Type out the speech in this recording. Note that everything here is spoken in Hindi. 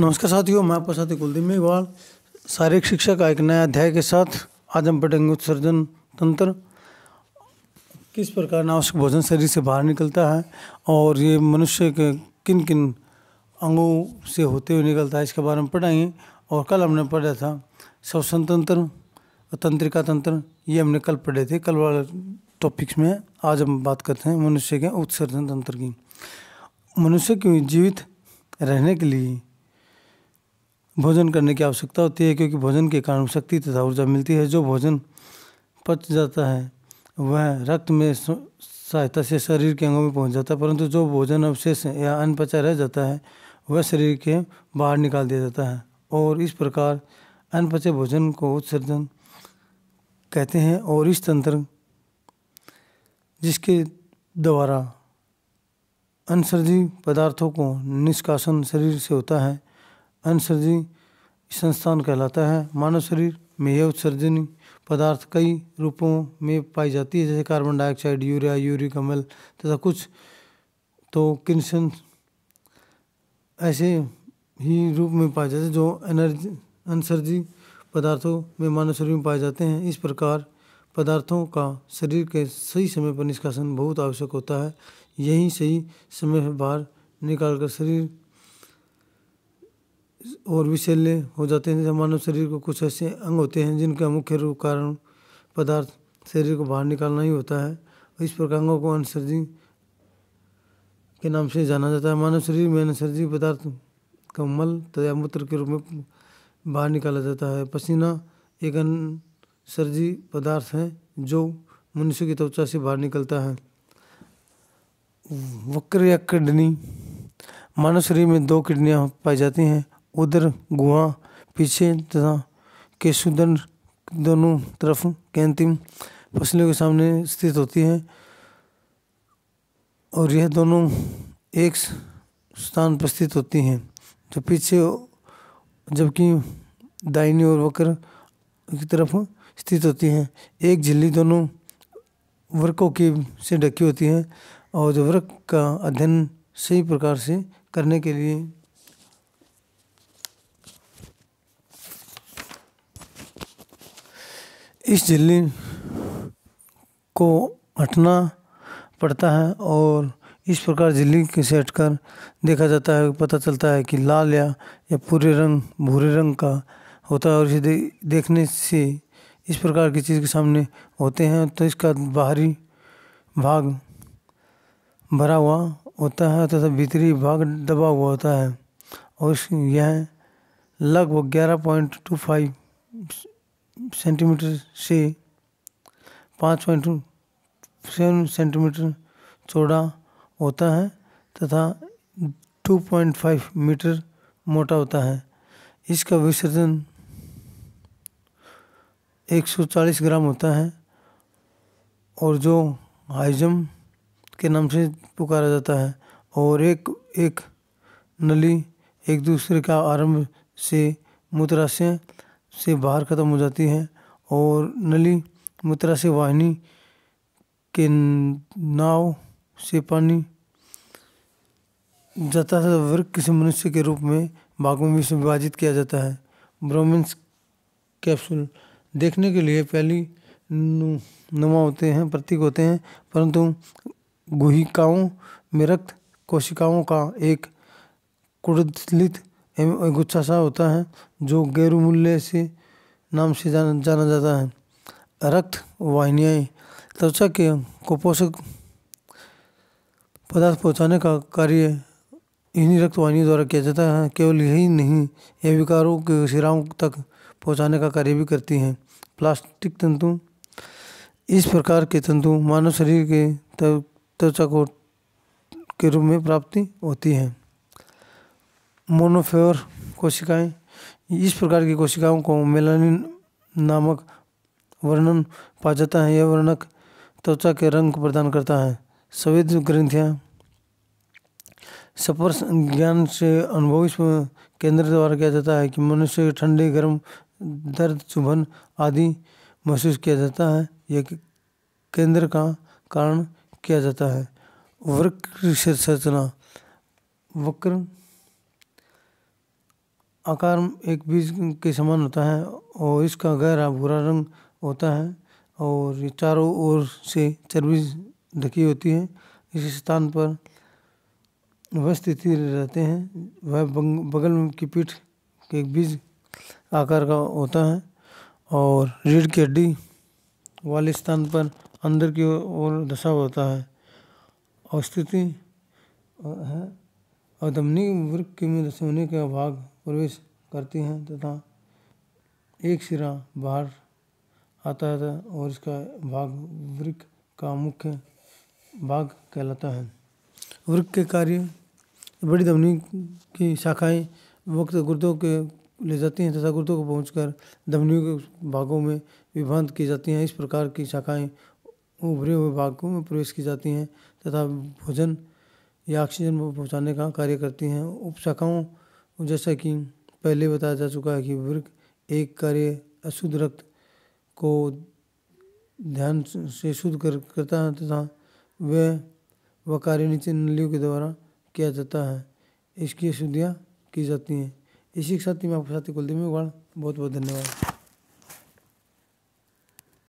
नमस्कार साथियों मैं आपका साथी कुलदीप मेघवाल शारीरिक शिक्षा का एक नया अध्याय के साथ आज हम पढ़ेंगे उत्सर्जन तंत्र किस प्रकार नावश्यक भोजन शरीर से बाहर निकलता है और ये मनुष्य के किन किन अंगों से होते हुए निकलता है इसके बारे में पढ़ाएंगे और कल हमने पढ़ा था श्वसन तंत्र तंत्रिका तंत्र ये हमने कल पढ़े थे कल वाले टॉपिक्स में आज हम बात करते हैं मनुष्य के उत्सर्जन तंत्र की मनुष्य क्यों जीवित रहने के लिए भोजन करने की आवश्यकता होती है क्योंकि भोजन के कारण शक्ति तथा ऊर्जा मिलती है जो भोजन पच जाता है वह रक्त में सहायता से शरीर के अंगों में पहुंच जाता है परंतु जो भोजन अवशेष या अनपचा रह जाता है वह शरीर के बाहर निकाल दिया जाता है और इस प्रकार अनपचे भोजन को उत्सर्जन कहते हैं और इस तंत्र जिसके द्वारा अनसर्जी पदार्थों को निष्कासन शरीर से होता है अनुसर्जी संस्थान कहलाता है मानव शरीर में यह उत्सर्जनी पदार्थ कई रूपों में पाई जाती है जैसे कार्बन डाइऑक्साइड यूरिया यूरिक अम्ल तथा कुछ तो किन्सन ऐसे ही रूप में पाए जाते हैं जो एनर्जी अनसर्जी पदार्थों में मानव शरीर में पाए जाते हैं इस प्रकार पदार्थों का शरीर के सही समय पर निष्कासन बहुत आवश्यक होता है यही सही समय पर बाहर निकाल कर शरीर और विषैले हो जाते हैं मानव शरीर को कुछ ऐसे अंग होते हैं जिनका मुख्य रूप कारण पदार्थ शरीर को बाहर निकालना ही होता है इस प्रकार अंगों को अनुसर्जी के नाम से जाना जाता है मानव शरीर में अनसर्जी पदार्थ का मल तथा मूत्र के रूप में बाहर निकाला जाता है पसीना एक अनसर्जी पदार्थ है जो मनुष्य की त्वचा से बाहर निकलता है वक्र या किडनी मानव शरीर में दो किडनियाँ पाई जाती हैं उधर गुआ पीछे तथा केशुदन दोनों तरफ अंतिम फसलों के सामने स्थित होती है और यह दोनों एक स्थान पर स्थित होती हैं जो पीछे जबकि दाहिनी और वक्र की तरफ स्थित होती हैं एक झिल्ली दोनों वर्कों की से ढकी होती है और जो वर्क का अध्ययन सही प्रकार से करने के लिए इस झिल्ली को हटना पड़ता है और इस प्रकार झिल्ली के से हटकर देखा जाता है पता चलता है कि लाल या या पूरे रंग भूरे रंग का होता है और इसे दे, देखने से इस प्रकार की चीज़ के सामने होते हैं तो इसका बाहरी भाग भरा हुआ होता है तथा तो भीतरी भाग दबा हुआ होता है और यह लगभग ग्यारह पॉइंट टू फाइव सेंटीमीटर से पाँच पॉइंट सेवन सेंटीमीटर चौड़ा होता है तथा टू पॉइंट फाइव मीटर मोटा होता है इसका विसर्जन एक सौ चालीस ग्राम होता है और जो हाइजम के नाम से पुकारा जाता है और एक एक नली एक दूसरे का आरंभ से मूत्राशय से बाहर ख़त्म हो जाती है और नली मुत्रा से वाहिनी के नाव से पानी जाता है वृक किसी मनुष्य के रूप में भागों में विभाजित किया जाता है ब्रोमिन्स कैप्सूल देखने के लिए पहली नुमा होते हैं प्रतीक होते हैं परंतु गुहिकाओं में रक्त कोशिकाओं का एक कुर्दलित गुच्छा सा होता है जो गैरुमूल्य से नाम से जाना जाना जाता है रक्त वाहिनियाँ त्वचा के कुपोषक पदार्थ पहुँचाने का कार्य इन्हीं रक्त वाहिनियों द्वारा किया जाता है केवल यही नहीं यह विकारों के सिराओं तक पहुँचाने का कार्य भी करती हैं प्लास्टिक तंतु इस प्रकार के तंतु मानव शरीर के त्वचा को के रूप में प्राप्ति होती है मोनोफेवर कोशिकाएं इस प्रकार की कोशिकाओं को मेलानिन नामक वर्णन पा जाता है यह वर्णक त्वचा के रंग को प्रदान करता है सवेद ग्रंथियाँ स्पर्श ज्ञान से अनुभव इस केंद्र द्वारा किया जाता है कि मनुष्य ठंडे गर्म दर्द चुभन आदि महसूस किया जाता है यह केंद्र का कारण किया जाता है वक्र संरचना वक्र आकार एक बीज के समान होता है और इसका गहरा भूरा रंग होता है और ये चारों ओर से चर्बी ढकी होती है इस स्थान पर वह स्थिति रहते हैं वह बगल की पीठ के एक बीज आकार का होता है और रीढ़ की हड्डी वाले स्थान पर अंदर की ओर दशा होता है और स्थिति है और धमनी वृक्ष के दशा होने का भाग प्रवेश करती हैं तथा एक सिरा बाहर आता है और इसका भाग वृक का मुख्य भाग कहलाता है वृक के कार्य बड़ी धमनी की शाखाएं वक्त गुर्दों के ले जाती हैं तथा गुर्दों को पहुंचकर धमनियों के भागों में विभांत की जाती हैं इस प्रकार की शाखाएं उभरे हुए भागों में प्रवेश की जाती हैं तथा भोजन या ऑक्सीजन पहुँचाने का कार्य करती हैं उपशाखाओं जैसा कि पहले बताया जा चुका है कि वृक एक कार्य अशुद्ध रक्त को ध्यान से शुद्ध कर करता है तथा वह वह कार्य नीचे नलियों के द्वारा किया जाता है इसकी अशुद्धियाँ की जाती हैं इसी के साथ ही मैं आपके साथ कुलदीप में बहुत बहुत धन्यवाद